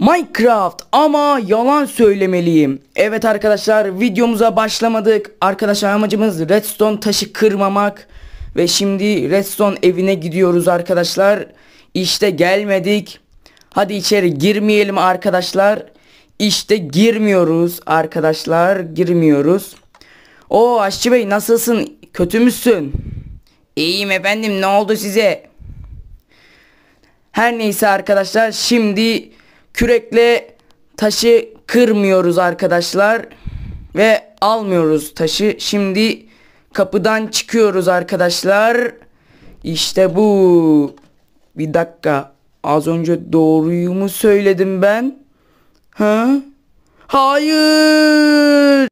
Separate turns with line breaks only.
Minecraft ama yalan söylemeliyim. Evet arkadaşlar videomuza başlamadık. Arkadaşlar amacımız redstone taşı kırmamak. Ve şimdi redstone evine gidiyoruz arkadaşlar. İşte gelmedik. Hadi içeri girmeyelim arkadaşlar. İşte girmiyoruz arkadaşlar. Girmiyoruz. O aşçı bey nasılsın? Kötü müsün? İyiyim efendim ne oldu size? Her neyse arkadaşlar şimdi Kürekle taşı kırmıyoruz arkadaşlar. Ve almıyoruz taşı. Şimdi kapıdan çıkıyoruz arkadaşlar. İşte bu. Bir dakika. Az önce doğruyu mu söyledim ben? Ha? Hayır.